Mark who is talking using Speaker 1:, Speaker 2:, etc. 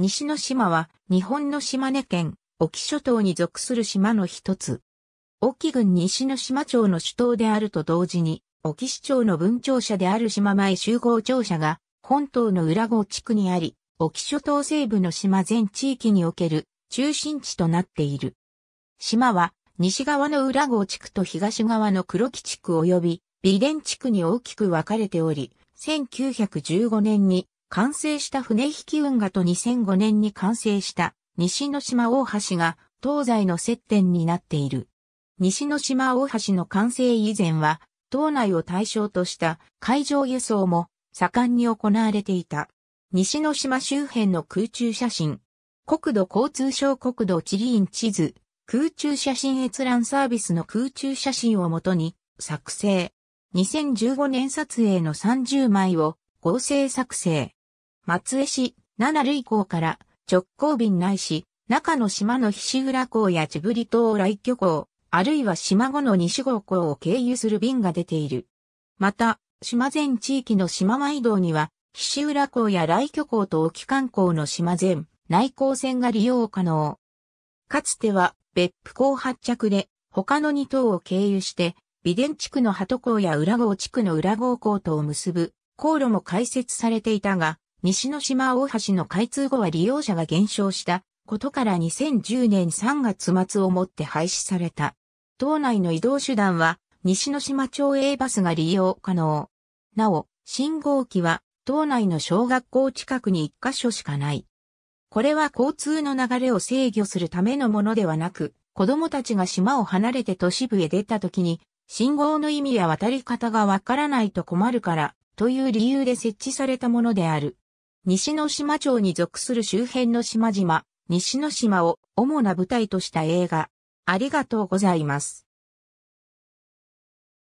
Speaker 1: 西の島は日本の島根県、沖諸島に属する島の一つ。沖郡西の島町の首都であると同時に、沖市町の分庁舎である島前集合庁舎が、本島の裏郷地区にあり、沖諸島西部の島全地域における中心地となっている。島は西側の浦郷地区と東側の黒木地区及び美田地区に大きく分かれており、1915年に完成した船引き運河と2005年に完成した西之島大橋が東西の接点になっている。西之島大橋の完成以前は、島内を対象とした海上輸送も盛んに行われていた。西之島周辺の空中写真。国土交通省国土地理院地図。空中写真閲覧サービスの空中写真をもとに作成。2015年撮影の30枚を合成作成。松江市、七類港から直行便ないし、中の島の菱浦港やブ振島来漁港、あるいは島後の西郷港を経由する便が出ている。また、島全地域の島前移動には、菱浦港や来漁港と沖観光の島全、内港線が利用可能。かつては、別府港発着で、他の2島を経由して、美電地区の鳩港や浦郷地区の浦郷港とを結ぶ、航路も開設されていたが、西之島大橋の開通後は利用者が減少したことから2010年3月末をもって廃止された。島内の移動手段は西之島町営バスが利用可能。なお、信号機は島内の小学校近くに1箇所しかない。これは交通の流れを制御するためのものではなく、子供たちが島を離れて都市部へ出た時に、信号の意味や渡り方がわからないと困るから、という理由で設置されたものである。西之島町に属する周辺の島々、西之島を主な舞台とした映画。ありがとうございます。